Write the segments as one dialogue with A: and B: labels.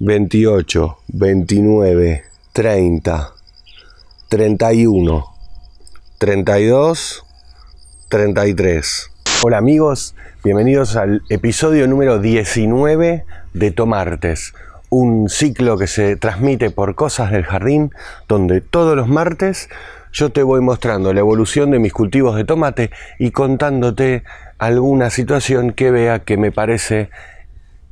A: 28, 29, 30, 31, 32, 33. Hola amigos, bienvenidos al episodio número 19 de Tomartes, un ciclo que se transmite por Cosas del Jardín, donde todos los martes yo te voy mostrando la evolución de mis cultivos de tomate y contándote alguna situación que vea que me parece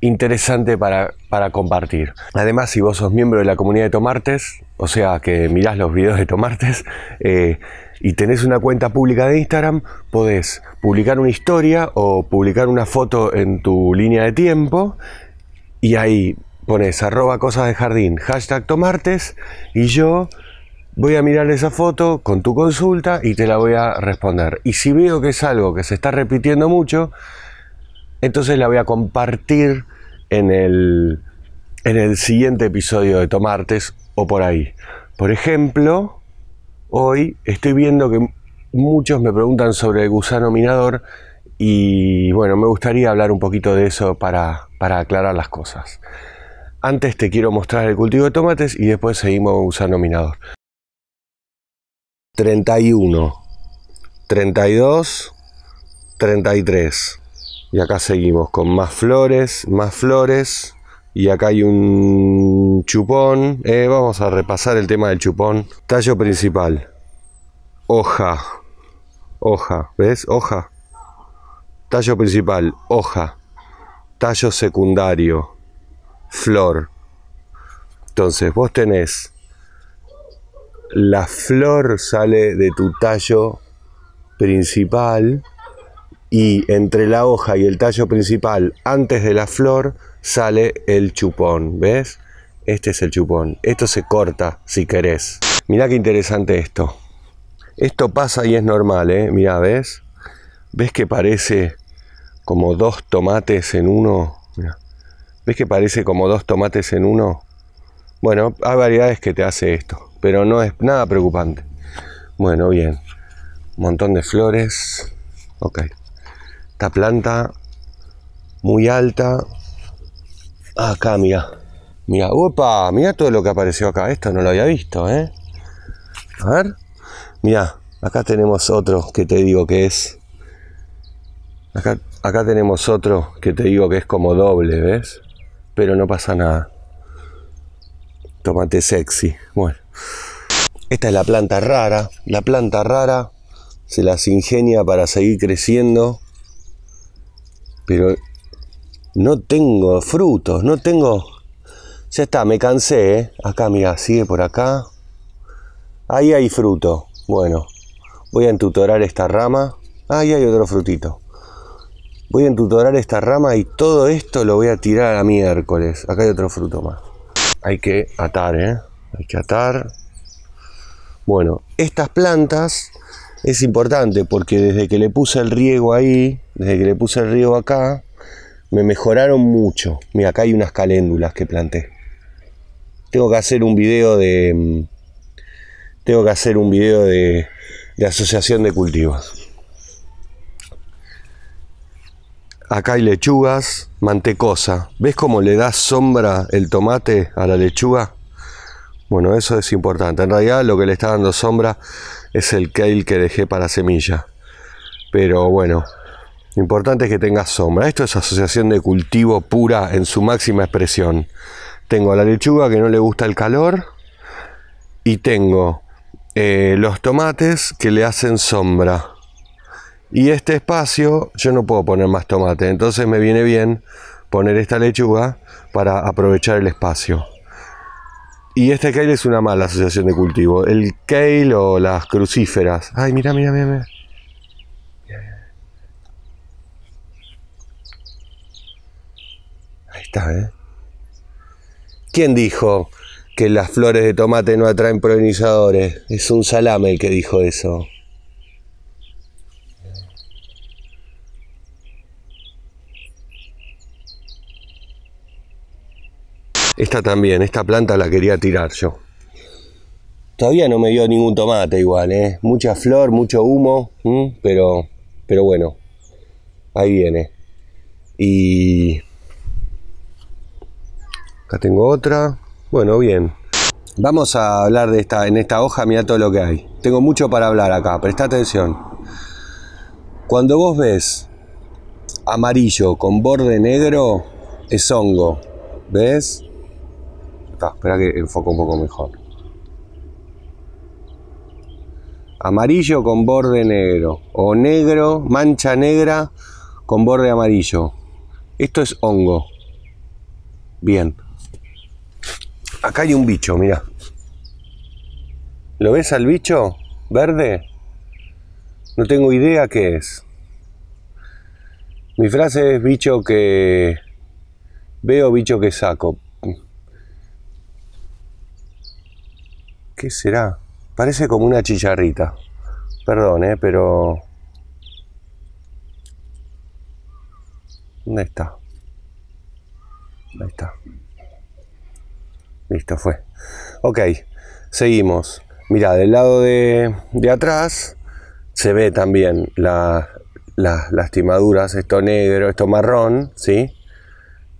A: interesante para, compartir. Además, si vos sos miembro de la comunidad de Tomartes, o sea que mirás los videos de Tomartes eh, y tenés una cuenta pública de Instagram, podés publicar una historia o publicar una foto en tu línea de tiempo y ahí pones arroba cosas de jardín, hashtag Tomartes y yo voy a mirar esa foto con tu consulta y te la voy a responder. Y si veo que es algo que se está repitiendo mucho, entonces la voy a compartir en el, siguiente episodio de Tomartes o por ahí. Por ejemplo, hoy estoy viendo que muchos me preguntan sobre el gusano minador y bueno, me gustaría hablar un poquito de eso para, para aclarar las cosas. Antes te quiero mostrar el cultivo de tomates y después seguimos con gusano minador. 31, 32, 33. Y acá seguimos con más flores, más flores. Y acá hay un chupón. Eh, vamos a repasar el tema del chupón. Tallo principal. Hoja. Hoja. ¿Ves? Hoja. Tallo principal. Hoja. Tallo secundario. Flor. Entonces, vos tenés... La flor sale de tu tallo principal y entre la hoja y el tallo principal, antes de la flor, sale el chupón, ¿ves? Este es el chupón. Esto se corta si querés. Mirá qué interesante esto. Esto pasa y es normal, ¿eh? Mirá, ¿ves? ¿Ves que parece como dos tomates en uno? ¿Ves que parece como dos tomates en uno? Bueno, hay variedades que te hace esto, pero no es nada preocupante. Bueno, bien. Un montón de flores. Ok. Esta planta muy alta. Ah, acá, mira. Mira, opa, mira todo lo que apareció acá. Esto no lo había visto, ¿eh? A ver. Mira, acá tenemos otro que te digo que es. Acá, acá tenemos otro que te digo que es como doble, ¿ves? Pero no pasa nada. Tomate sexy. Bueno. Esta es la planta rara. La planta rara se las ingenia para seguir creciendo pero no tengo frutos, no tengo... Ya está, me cansé, ¿eh? Acá, mira, sigue por acá. Ahí hay fruto. Bueno, voy a entutorar esta rama. Ahí hay otro frutito. Voy a entutorar esta rama y todo esto lo voy a tirar a miércoles. Acá hay otro fruto más. Hay que atar, ¿eh? Hay que atar. Bueno, estas plantas es importante porque desde que le puse el riego ahí, desde que le puse el río acá, me mejoraron mucho. Mira, acá hay unas caléndulas que planté. Tengo que hacer un video de. Mm, tengo que hacer un video de, de asociación de cultivos. Acá hay lechugas, mantecosa. ¿Ves cómo le da sombra el tomate a la lechuga? Bueno, eso es importante. En realidad lo que le está dando sombra es el kale que dejé para semilla. Pero bueno, importante es que tenga sombra. Esto es asociación de cultivo pura en su máxima expresión. Tengo la lechuga que no le gusta el calor y tengo eh, los tomates que le hacen sombra. Y este espacio yo no puedo poner más tomate, entonces me viene bien poner esta lechuga para aprovechar el espacio. Y este kale es una mala asociación de cultivo. El kale o las crucíferas. Ay, mira, mira, mira, mira. ¿eh? ¿Quién dijo que las flores de tomate no atraen polinizadores? Es un salame el que dijo eso. Esta también, esta planta la quería tirar yo. Todavía no me dio ningún tomate igual, ¿eh? Mucha flor, mucho humo, pero, pero bueno, ahí viene. Y Acá tengo otra. Bueno, bien. Vamos a hablar de esta, en esta hoja, mira todo lo que hay. Tengo mucho para hablar acá, presta atención. Cuando vos ves amarillo con borde negro, es hongo. ¿Ves? espera que enfoco un poco mejor. Amarillo con borde negro. O negro, mancha negra con borde amarillo. Esto es hongo. Bien. Acá hay un bicho, mira. ¿Lo ves al bicho? ¿Verde? No tengo idea qué es. Mi frase es bicho que veo, bicho que saco. ¿Qué será? Parece como una chicharrita. Perdón, ¿eh? pero... ¿Dónde está? Ahí está. Listo, fue. Ok, seguimos. Mira, del lado de, atrás se ve también las lastimaduras esto negro, esto marrón, ¿sí?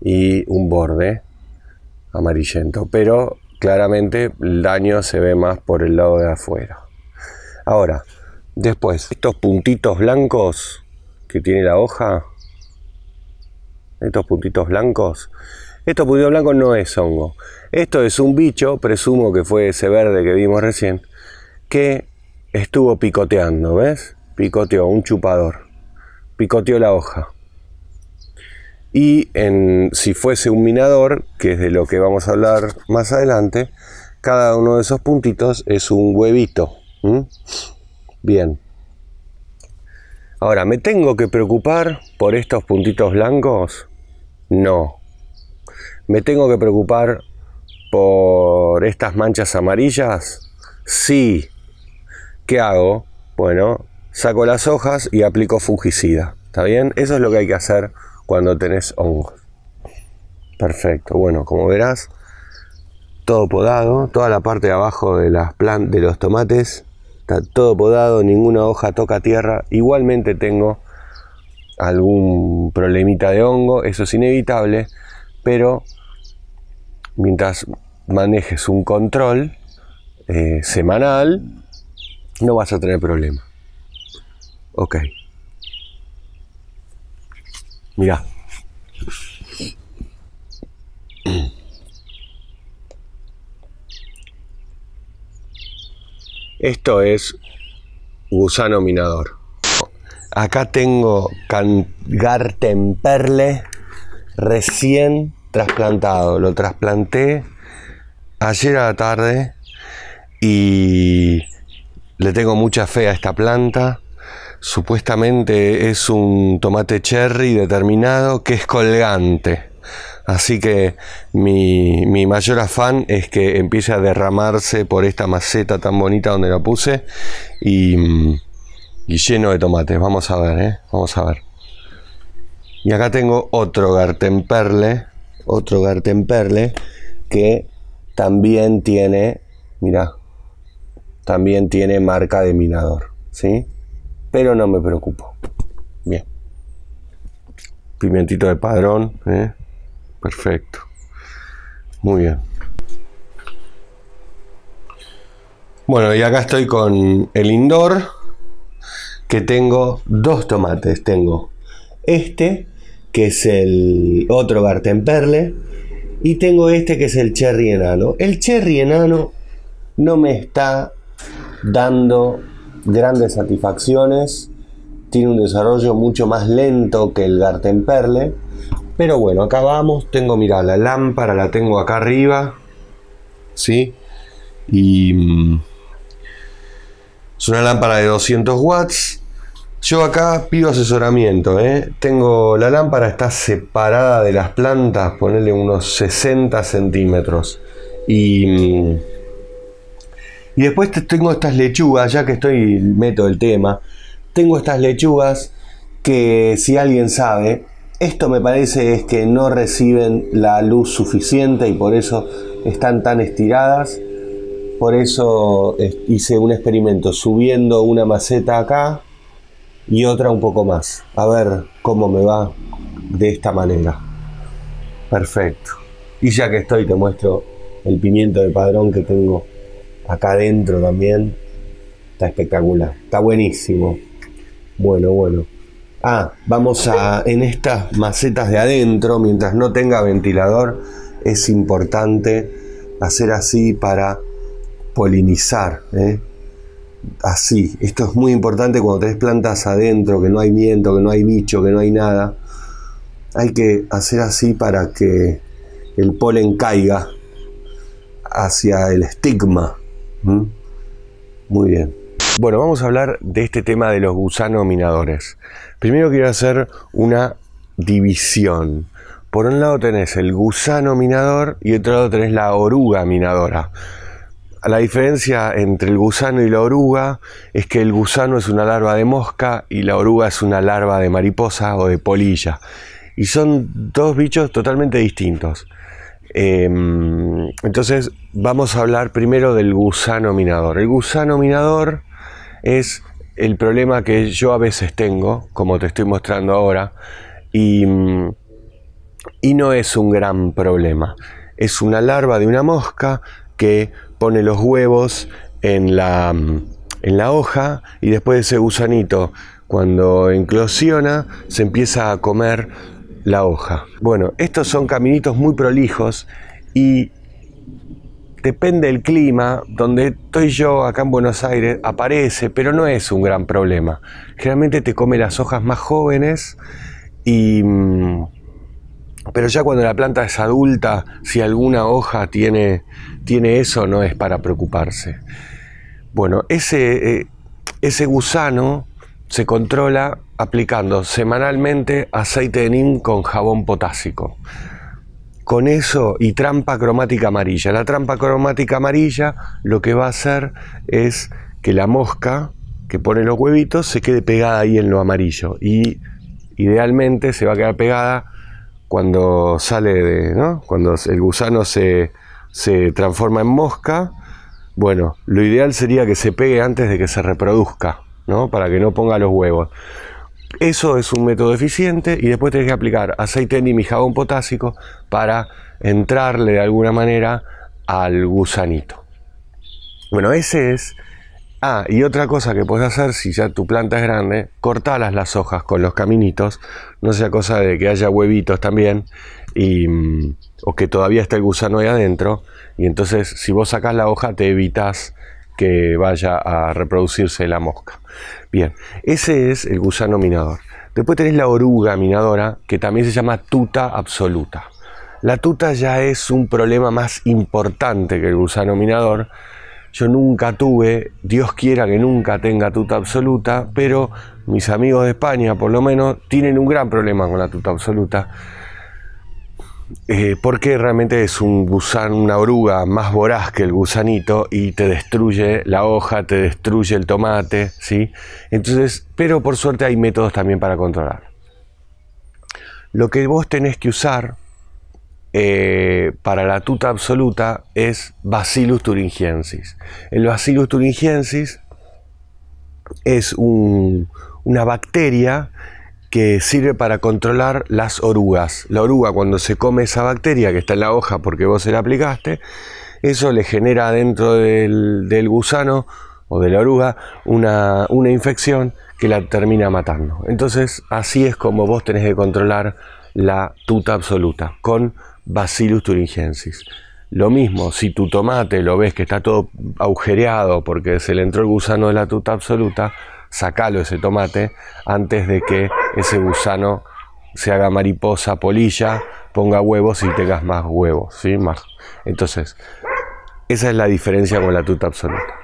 A: Y un borde amarillento, pero claramente el daño se ve más por el lado de afuera. Ahora, después, estos puntitos blancos que tiene la hoja, estos puntitos blancos, esto puntitos blanco no es hongo. Esto es un bicho, presumo que fue ese verde que vimos recién, que estuvo picoteando, ¿ves? Picoteó, un chupador. Picoteó la hoja. Y en, si fuese un minador, que es de lo que vamos a hablar más adelante, cada uno de esos puntitos es un huevito. Bien. Ahora, ¿me tengo que preocupar por estos puntitos blancos? No. ¿Me tengo que preocupar por estas manchas amarillas? Sí. ¿Qué hago? Bueno, saco las hojas y aplico fungicida. ¿Está bien? Eso es lo que hay que hacer cuando tenés hongos. Perfecto. Bueno, como verás, todo podado, toda la parte de abajo de, las plantas de los tomates está todo podado, ninguna hoja toca tierra. Igualmente tengo algún problemita de hongo, eso es inevitable, pero mientras manejes un control eh, semanal, no vas a tener problema. Ok. Mira, Esto es gusano minador. Acá tengo Gartemperle recién trasplantado. Lo trasplanté ayer a la tarde y le tengo mucha fe a esta planta. Supuestamente es un tomate cherry determinado que es colgante. Así que mi, mayor afán es que empiece a derramarse por esta maceta tan bonita donde la puse y, lleno de tomates. Vamos a ver, ¿eh? vamos a ver. Y acá tengo otro Gartenperle otro perle que también tiene, mira, también tiene marca de minador, ¿sí? Pero no me preocupo. Bien. Pimentito de padrón, ¿eh? Perfecto. Muy bien. Bueno, y acá estoy con el indoor, que tengo dos tomates. Tengo este, que es el otro perle Y tengo este que es el Cherry Enano. El Cherry Enano no me está dando grandes satisfacciones. Tiene un desarrollo mucho más lento que el perle Pero bueno, acá vamos. Tengo, mira, la lámpara la tengo acá arriba. ¿Sí? Y. Mm, es una lámpara de 200 watts. Yo acá pido asesoramiento. ¿eh? Tengo la lámpara, está separada de las plantas, ponerle unos 60 centímetros. Y, mm, y después tengo estas lechugas, ya que estoy, meto el tema. Tengo estas lechugas que, si alguien sabe, esto me parece es que no reciben la luz suficiente y por eso están tan estiradas. Por eso eh, hice un experimento subiendo una maceta acá y otra un poco más. A ver cómo me va de esta manera. Perfecto. Y ya que estoy, te muestro el pimiento de padrón que tengo acá adentro también. Está espectacular. Está buenísimo. Bueno, bueno. Ah, vamos a en estas macetas de adentro, mientras no tenga ventilador, es importante hacer así para polinizar. ¿eh? así. Esto es muy importante cuando tenés plantas adentro, que no hay viento, que no hay bicho, que no hay nada. Hay que hacer así para que el polen caiga hacia el estigma. Muy bien. Bueno, vamos a hablar de este tema de los gusanos minadores. Primero quiero hacer una división. Por un lado tenés el gusano minador y otro lado tenés la oruga minadora. La diferencia entre el gusano y la oruga es que el gusano es una larva de mosca y la oruga es una larva de mariposa o de polilla. Y son dos bichos totalmente distintos. Em, entonces vamos a hablar primero del gusano minador. El gusano minador es el problema que yo a veces tengo, como te estoy mostrando ahora, y, y no es un gran problema. Es una larva de una mosca que pone los huevos en la, en la hoja y después de ese gusanito, cuando enclosiona, se empieza a comer la hoja. Bueno, estos son caminitos muy prolijos y depende del clima, donde estoy yo acá en Buenos Aires, aparece, pero no es un gran problema. Generalmente te come las hojas más jóvenes y... Mm, pero ya cuando la planta es adulta, si alguna hoja tiene, tiene eso, no es para preocuparse. Bueno, ese, eh, gusano se controla aplicando semanalmente aceite de nim con jabón potásico. Con eso y trampa cromática amarilla. La trampa cromática amarilla lo que va a hacer es que la mosca que pone los huevitos se quede pegada ahí en lo amarillo y idealmente se va a quedar pegada cuando sale de, ¿no? Cuando el gusano se, se transforma en mosca, bueno, lo ideal sería que se pegue antes de que se reproduzca, ¿no? Para que no ponga los huevos. Eso es un método eficiente y después tenés que aplicar aceite de y jabón potásico para entrarle de alguna manera al gusanito. Bueno, ese es Ah, y otra cosa que puedes hacer si ya tu planta es grande, cortalas las hojas con los caminitos, no sea cosa de que haya huevitos también, y, mm, o que todavía esté el gusano ahí adentro, y entonces si vos sacas la hoja te evitas que vaya a reproducirse la mosca. Bien, ese es el gusano minador. Después tenés la oruga minadora, que también se llama tuta absoluta. La tuta ya es un problema más importante que el gusano minador, yo nunca tuve, Dios quiera que nunca tenga tuta absoluta, pero mis amigos de España, por lo menos, tienen un gran problema con la tuta absoluta. Eh, porque realmente es un gusano, una oruga más voraz que el gusanito y te destruye la hoja, te destruye el tomate, ¿sí? Entonces, pero por suerte hay métodos también para controlar. Lo que vos tenés que usar eh, para la tuta absoluta es Bacillus thuringiensis. El Bacillus thuringiensis es una bacteria que sirve para controlar las orugas. La oruga cuando se come esa bacteria que está en la hoja porque vos se la aplicaste, eso le genera dentro del, gusano o de la oruga una, infección que la termina matando. Entonces así es como vos tenés que controlar la tuta absoluta, con Bacillus thuringiensis. Lo mismo, si tu tomate lo ves que está todo agujereado porque se le entró el gusano de la tuta absoluta, sacalo ese tomate antes de que ese gusano se haga mariposa, polilla, ponga huevos y tengas más huevos, Más. Entonces, esa es la diferencia con la tuta absoluta.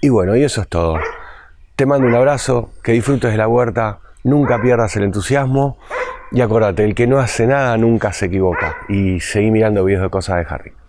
A: Y bueno, y eso es todo. Te mando un abrazo, que disfrutes de la huerta, nunca pierdas el entusiasmo y acordate, el que no hace nada nunca se equivoca. Y seguí mirando videos de cosas de Harry.